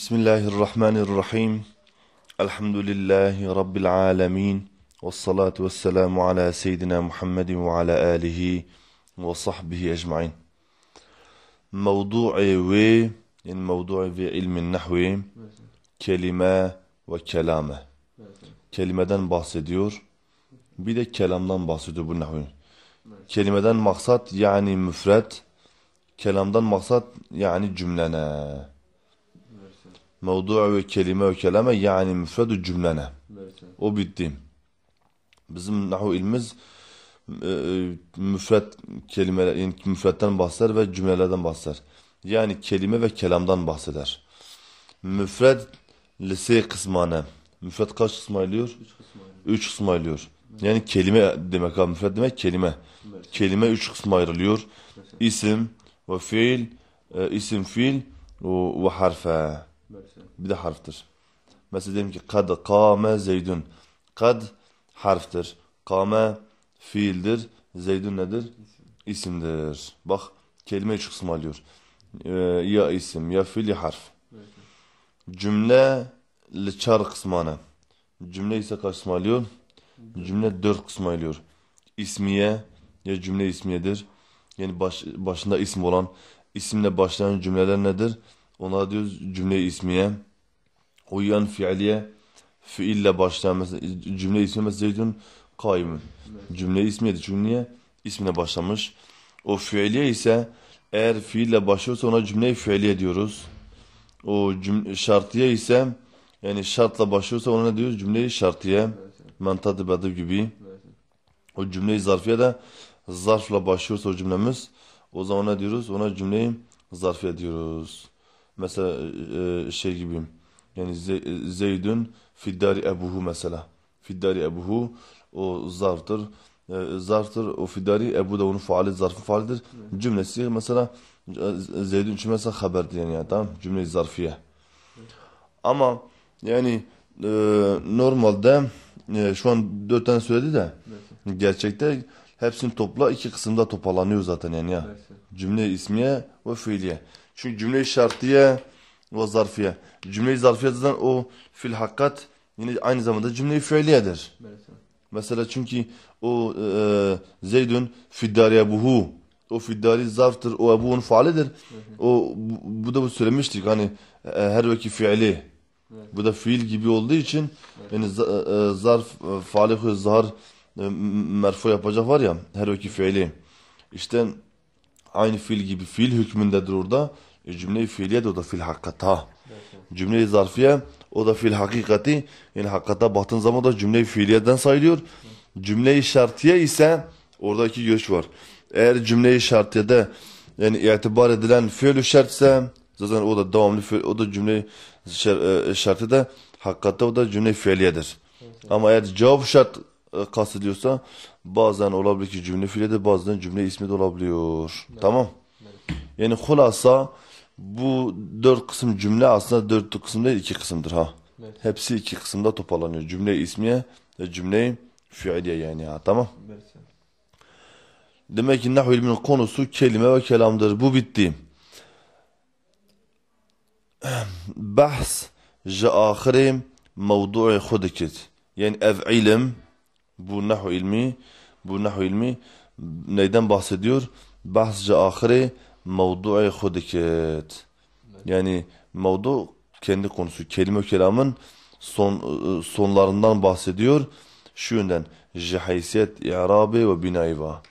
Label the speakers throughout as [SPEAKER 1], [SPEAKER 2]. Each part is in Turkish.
[SPEAKER 1] بسم الله الرحمن الرحيم الحمد لله رب العالمين والصلاة والسلام على سيدنا محمد وعلى آله وصحبه أجمعين موضوع و الموضوع في علم النحو كلمة وكلامة كلمة دان bahsediyor bir de بالنحو كلمة bu nahvin يعني مفرد كلام müfret kelamdan يعني جملة cümlene mevdu'u ve kelime ve keleme yani müfredu cümlene. O bitti. Bizim nahu ilmiz e, e müfret kelimeler, yani müfretten bahseder ve cümlelerden bahseder. Yani kelime ve kelamdan bahseder. Müfret lise kısmane. Müfret kaç kısma ayrılıyor? Üç kısma ayrılıyor. Üç Yani kelime demek abi. Müfret demek kelime. Mesela. Kelime üç kısma ayrılıyor. Mesela. İsim ve fiil, e, isim fiil ve harfe. Bir de harftir. Mesela diyelim ki kad Kame zeydun. Kad harftir. Kame fiildir. Zeydun nedir? İsimdir. Bak kelime üç kısım alıyor. Ee, ya isim ya fiil ya harf. Evet. Cümle çar kısmına. Cümle ise kaç kısmı alıyor? Cümle dört kısmı alıyor. İsmiye ya cümle ismiyedir. Yani baş, başında isim olan isimle başlayan cümleler nedir? Ona diyoruz cümle ismiye. Uyan fiiliye fiille başlayan mesela cümle ismi mesela Zeydun kaimun. Cümle ismiydi çünkü niye? İsmine başlamış. O fiiliye ise eğer fiille başlıyorsa ona cümle fiiliye diyoruz. O cümle, şartiye ise yani şartla başlıyorsa ona ne diyoruz? Cümleyi şartiye. mantadı bedı gibi. O cümleyi zarfiye de zarfla başlıyorsa o cümlemiz o zaman ne diyoruz? Ona cümleyi zarfiye diyoruz mesela e, e, şey gibiyim. Yani Zeydün fiddari ebuhu mesela. Fiddari ebuhu o zarftır. E, zarftır o fiddari ebu da onun faali zarfı faalidir. Cümlesi mesela e, Zeydün için mesela haber yani, yani tamam cümle zarfiye. Ama yani normalde e, şu an dört tane söyledi de evet. gerçekte hepsini topla iki kısımda toparlanıyor zaten yani ya. Cümle ismiye ve fiiliye. Çünkü cümle-i şartiye ve zarfiye. Cümle-i zarfiye zaten o fil hakikat yine aynı zamanda cümle-i fiiliyedir. Mesela çünkü o e, e Zeydun fiddari ebuhu. O fiddari zarftır. O ebuhun faalidir. O bu, bu da bu söylemiştik. Hani e, her veki fiili. Bu da fiil gibi olduğu için yani e, zarf, e, faali, zar e, merfu yapacak var ya her veki fiili. İşte aynı fiil gibi fiil hükmündedir orada. E, cümle-i fiiliye de o da fil hakikata. Cümle-i zarfiye o da fil hakikati. Yani hakikata baktığın zaman da cümle-i fiiliyeden sayılıyor. Cümle-i şartiye ise oradaki görüş var. Eğer cümle-i şartiyede yani itibar edilen fiil şart ise zaten o da devamlı fiil, o da cümle e, şartiyede hakikatte o da cümle fiiliyedir. Ama eğer cevap şart e, kastediyorsa bazen olabilir ki cümle de bazen cümle ismi de olabiliyor. Evet. Tamam. Evet. Yani hulasa bu dört kısım cümle aslında dört kısım değil iki kısımdır ha. Evet. Hepsi iki kısımda toparlanıyor. Cümle ismiye ve cümle fiiliye yani ha tamam. Evet. Demek ki nahu ilminin konusu kelime ve kelamdır. Bu bitti. Bahs ja ahire mevdu'i hudikit. Yani ev ilim bu nahu ilmi, bu nahu ilmi neyden bahsediyor? Bahsca ahire mevdu'i hudiket. Yani mevdu kendi konusu. Kelime kelamın son, ıı, sonlarından bahsediyor. Şu yönden jihaysiyet, i'rabi ve binayva.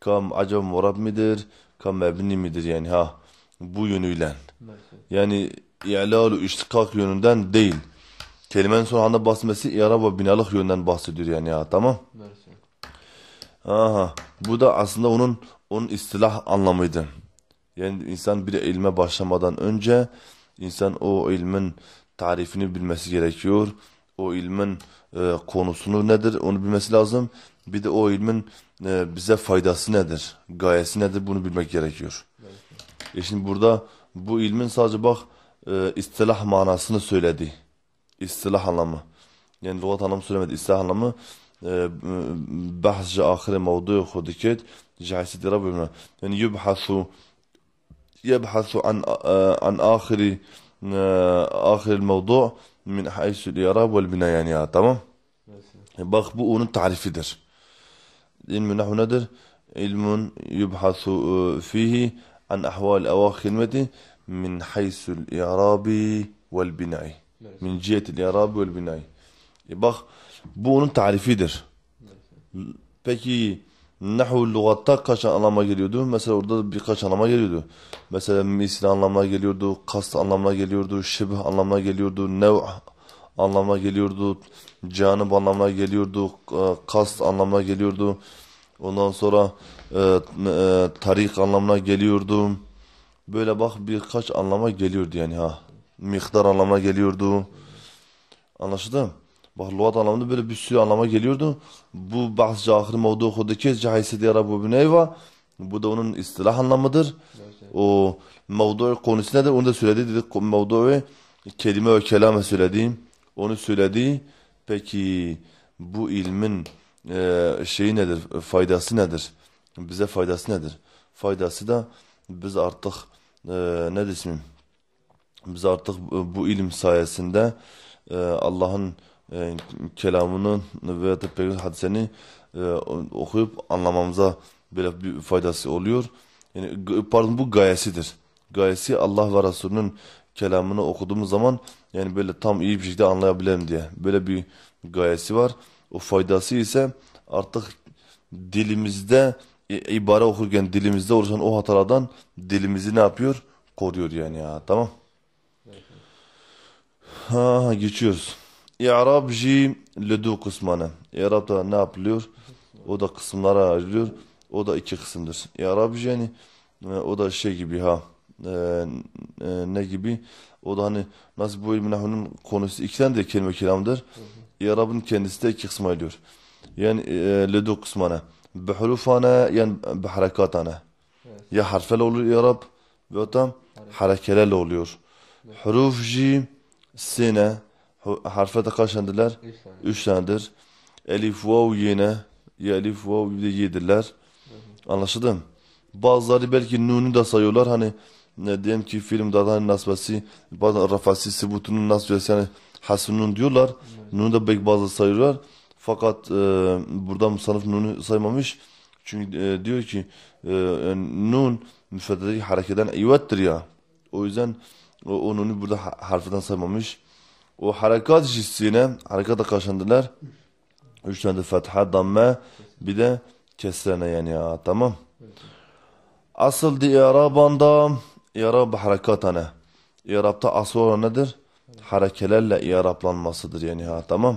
[SPEAKER 1] Kam acab murab midir? Kam mebni midir? Yani ha bu yönüyle. Yani i'lalu iştikak yönünden değil. Kelimenin son anda basması yaraba binalık yönden bahsediyor yani ya tamam. Aha bu da aslında onun onun istilah anlamıydı. Yani insan bir ilme başlamadan önce insan o ilmin tarifini bilmesi gerekiyor. O ilmin e, konusunu nedir onu bilmesi lazım. Bir de o ilmin e, bize faydası nedir, gayesi nedir bunu bilmek gerekiyor. Evet. E şimdi burada bu ilmin sadece bak e, istilah manasını söyledi. istilah anlamı. Yani lügat anlamı söylemedik. İstilah anlamı bahsçe ahire mevduyu ki, cahisi dira bölümüne. Yani yubhasu yubhasu an an ahiri ahir mevdu min haysu liyarab vel bina yani tamam. Bak bu onun tarifidir. İlmü nahu nedir? İlmun yubhasu fihi an ahval avah kelimeti min haysu l-i'rabi vel Min cihetil yarab vel binay. E bak bu onun tarifidir. Peki Nahu lügatta kaç anlama geliyordu? Mesela orada birkaç anlama geliyordu. Mesela misli anlamına geliyordu, kast anlamına geliyordu, şibh anlamına geliyordu, nev anlamına geliyordu, canib anlamına geliyordu, e, kast anlamına geliyordu. Ondan sonra e, e, tarik anlamına geliyordu. Böyle bak birkaç anlama geliyordu yani ha miktar anlamına geliyordu. Anlaşıldı mı? Bak lügat anlamında böyle bir sürü anlama geliyordu. Bu bahs cahil mevdu hudaki cahisi diyara bu bineyva. Bu da onun istilah anlamıdır. O mevdu konusu nedir? Onu da söyledi. Dedik mevdu kelime ve kelame söyledi. Onu söyledi. Peki bu ilmin e, şeyi nedir? Faydası nedir? Bize faydası nedir? Faydası da biz artık e, ne ismim? Biz artık bu ilim sayesinde e, Allah'ın e, kelamını veya da peygamber hadisini e, okuyup anlamamıza böyle bir faydası oluyor. Yani pardon bu gayesidir. Gayesi Allah ve Resulünün kelamını okuduğumuz zaman yani böyle tam iyi bir şekilde anlayabilirim diye. Böyle bir gayesi var. O faydası ise artık dilimizde ibare okurken dilimizde oluşan o hatalardan dilimizi ne yapıyor? Koruyor yani ya tamam. Ha, geçiyoruz. İ'rab jim ledu kısmına. İ'rab da ne yapılıyor? O da kısımlara ayrılıyor. O da iki kısımdır. İ'rab yani e, o da şey gibi ha. E, e, ne gibi? O da hani nasıl bu ilmin konusu iki tane de kelime kelamdır. İ'rabın kendisi de iki kısma ayrılıyor. Yani e, ledu kısmına. Bihulufana yani biharekatana. Ya harfel olur İ'rab ve tam harekelerle oluyor. Huruf jim sene harfe de kaç handiler? Üç tanedir. Elif vav yine. Ya elif vav bir de yedirler. Anlaşıldı mı? Bazıları belki nunu da sayıyorlar. Hani ne diyelim ki film dadan nasbesi, bazen rafasi, sibutunun nasbesi yani hasunun diyorlar. Evet. Nunu da belki bazı sayıyorlar. Fakat e, burada musanıf nunu saymamış. Çünkü e, diyor ki e, e nun müfrededeki harekeden ivettir ya. O yüzden o onunu burada harfiden saymamış. O harekat cinsine harekata karşılandılar. Üç tane de fetha, damme bir de kesrene yani ya tamam. Asıl diyarabanda yarab irab harekatane. İrabta asıl olan nedir? Harekelerle irablanmasıdır yani ha tamam.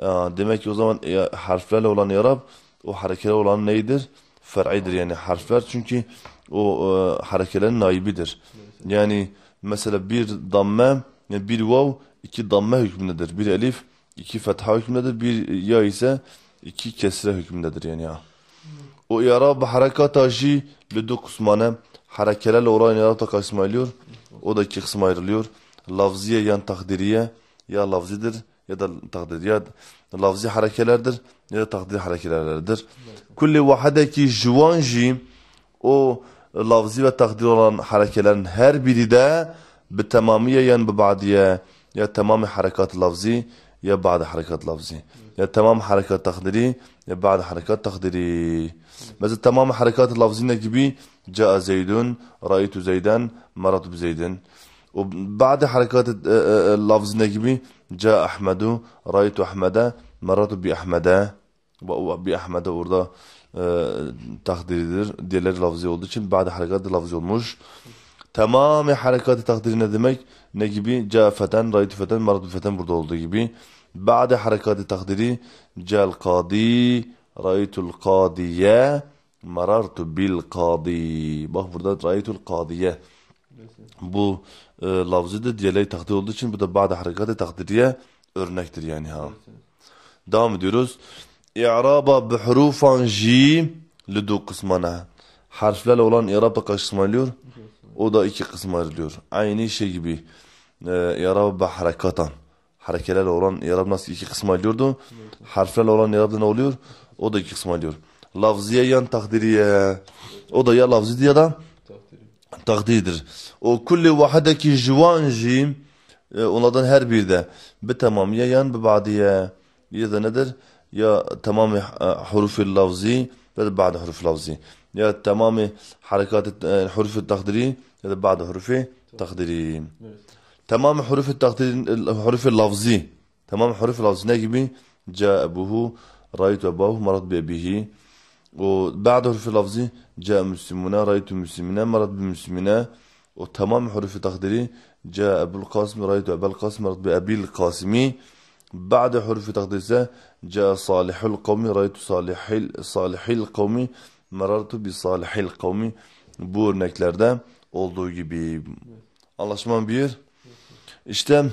[SPEAKER 1] Ee, demek ki o zaman harflerle olan yarab o harekeler olan neydir? Fer'idir yani harfler çünkü o e, harekelerin naibidir. Yani mesela bir damme, yani bir vav iki damme hükmündedir. Bir elif iki fetha hükmündedir. Bir ya ise iki kesre hükmündedir yani ya. O i'rab harekat taşı bir kusmane harekelerle oran yarata kısmı ayrılıyor. O da iki kısma ayrılıyor. Lafziye yani takdiriye ya lafzidir ya da takdir ya lafzi harekelerdir ya da takdir harekelerdir. Kulli vahadaki juvanji o lafzi ve takdir olan harekelerin her biri de bi tamamiye yani bi badiye ya tamamı harekat lafzi بعد حركات لفظي يا تمام حركات تقديري يا بعد حركات تقديري مثلا تمام حركات لفظينا gibi جاء زيد رأيت زيدا مررت بزيد وبعد حركات اه، اه، اه، لفظينا gibi جاء أحمد رأيت أحمد مررت بأحمد bir Ahmet'e orada e, takdir edilir. Diğerleri lafzi olduğu için bazı harekat lafzi olmuş. Tamamı harekatı takdiri ne demek? Ne gibi? Cafeten, raytüfeten, maratüfeten burada olduğu gibi. Ba'de harekatı takdiri cel kadi, raytul kadiye, marartu bil kadi. Bak burada raytul kadiye. Bu e, lafzı da diğerleri takdir olduğu için bu da ba'de harekatı takdiriye örnektir yani ha. Devam ediyoruz. İraba bi jim ji lidu kısmına. Harflerle olan i'raba kaç kısma ayrılıyor? O da iki kısma ayrılıyor. Aynı şey gibi. E, iraba bi harekatan. Harekelerle olan i'rab nasıl iki kısma ayrılıyordu? Harflerle olan i'rab ne oluyor? O da iki kısma Lafziye yan takdiriye. O da ya lafzi ya da Takdirdir. O kulli vahadaki jim e, onlardan her bir de bi yan, bi ba'diye. Bir de nedir? يا تمام حروف اللفظي بعد حروف لفظي يا تمام حركات الحروف التقديري بعد حروف تقديري تمام حروف التقدير الحروف اللفظي تمام حروف اللفظي نجمي جاء أبوه رأيت أباه مرض بأبيه وبعد حروف اللفظي جاء مسلمنا رأيت مسلمنا مرض بمسلمنا وتمام حروف التقديري جاء أبو القاسم رأيت أبا القاسم مرض بأبي القاسمي بعد حرف تقديسه جاء صالح القوم رأيت صالح صالح القوم مررت بصالح القوم bu örneklerde olduğu gibi. anlaşman bir. işte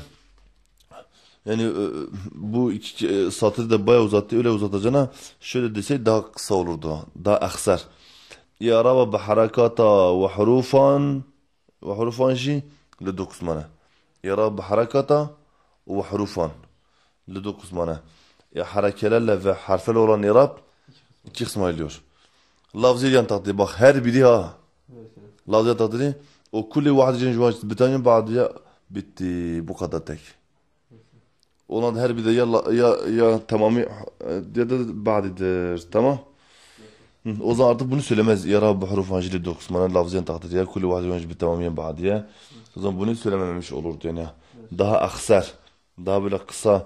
[SPEAKER 1] yani e, bu iki e, satırı da bayağı uzattı. Öyle uzatacağına şöyle deseydi daha kısa olurdu. Daha aksar. Ya Rabba harakata ve hurufan ve hurufan şi le dokuz mana. Ya Rabba harakata ve hurufan. Lüdu kusmana. E, harekelerle ve harflerle olan irab iki kısma ayrılıyor. Lafziyen takdiri bak her biri ha. Lafziyen takdiri o kulli vahidicin bir bitanin ba'diye bitti. Bu kadar tek. Olan her biri de ya, ya, ya tamamı ya da ba'didir. Tamam. O zaman artık bunu söylemez. Ya Rabbi huruf hancili dokuz mana lafziyen takdir. Ya kulli vahid ve bitamamen ba'diye. O zaman bunu söylememiş olurdu yani. Daha aksar. Daha böyle kısa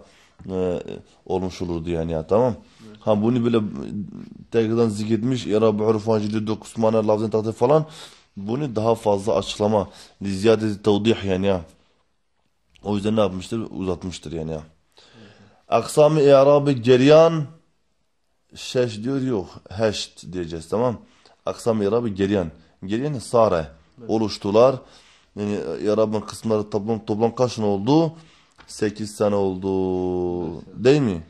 [SPEAKER 1] e, olmuş olurdu yani ya tamam. Evet. Ha bunu böyle tekrardan zikretmiş. Ya Rabbi urfan ciddi kusmane lafzını takdir falan. Bunu daha fazla açıklama. Ziyade tevdih yani ya. O yüzden ne yapmıştır? Uzatmıştır yani ya. Aksam-ı i'rabı geriyan şeş diyor yok. Heşt diyeceğiz tamam. Aksam-ı i'rabı geriyan. Geriyan sare. Evet. Oluştular. Yani ya kısımları toplam, toplam kaç oldu? 8 sene oldu. Değil mi?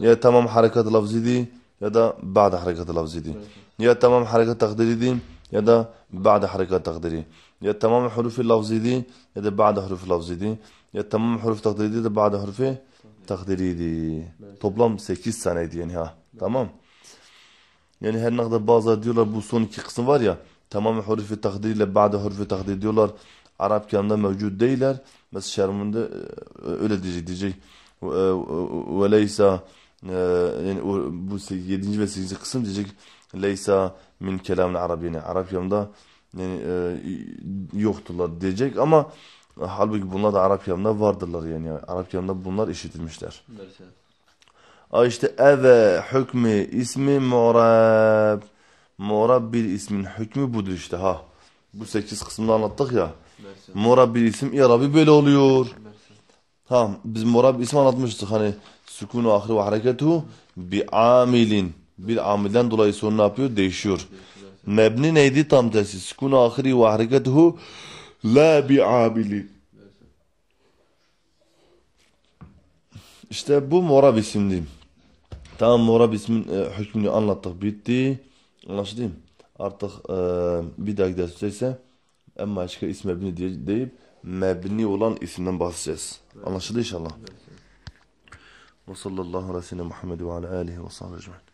[SPEAKER 1] Ya tamam harekat lafzı değil ya da ba'da harekat lafzı değil. Ya tamam harekat takdiri değil ya da ba'da harekat takdiri. Ya tamam hurufi lafzı değil ya da ba'da hurufi lafzı değil. Ya tamam huruf takdiri değil ya da ba'da hurufi takdiri değil. Toplam 8 seneydi yani ha. Tamam. Yani her ne kadar bazıları diyorlar bu son iki kısım var ya tamam hurufi takdiri ile ba'da hurufi takdiri diyorlar. Arap kelamda mevcut değiller. Mesela şerminde öyle diyecek diyecek. Ve e, e, leysa e, yani bu 7. ve 8. kısım diyecek leysa min kelamın arabine. Arap yanında yani yokturlar diyecek ama halbuki bunlar da Arap yanında vardırlar yani. Arap yanında bunlar işitilmişler. Mesela. İşte eve hükmü ismi mu'rab. Mu'rab bir ismin hükmü budur işte ha. Bu sekiz kısımda anlattık ya. Mora bir ya Rabbi böyle oluyor. Tamam biz mora bir isim anlatmıştık hani sükunu ahri ve hareketu bi amilin. Bir amilden dolayı sonu ne yapıyor? Değişiyor. Mebni neydi tam tersi? Sükunu ahri ve hareketuhu la bi amilin. İşte bu mora bir isimdi. Tamam mora bir ismin e, hükmünü anlattık bitti. Anlaşıldı mı? Artık e, bir dahaki derste ise en başka ism mebni diye, deyip mebni olan isimden bahsedeceğiz. Anlaşıldı inşallah. Ve sallallahu aleyhi ve sellem Muhammed ve ala alihi ve sahbihi ecmaîn.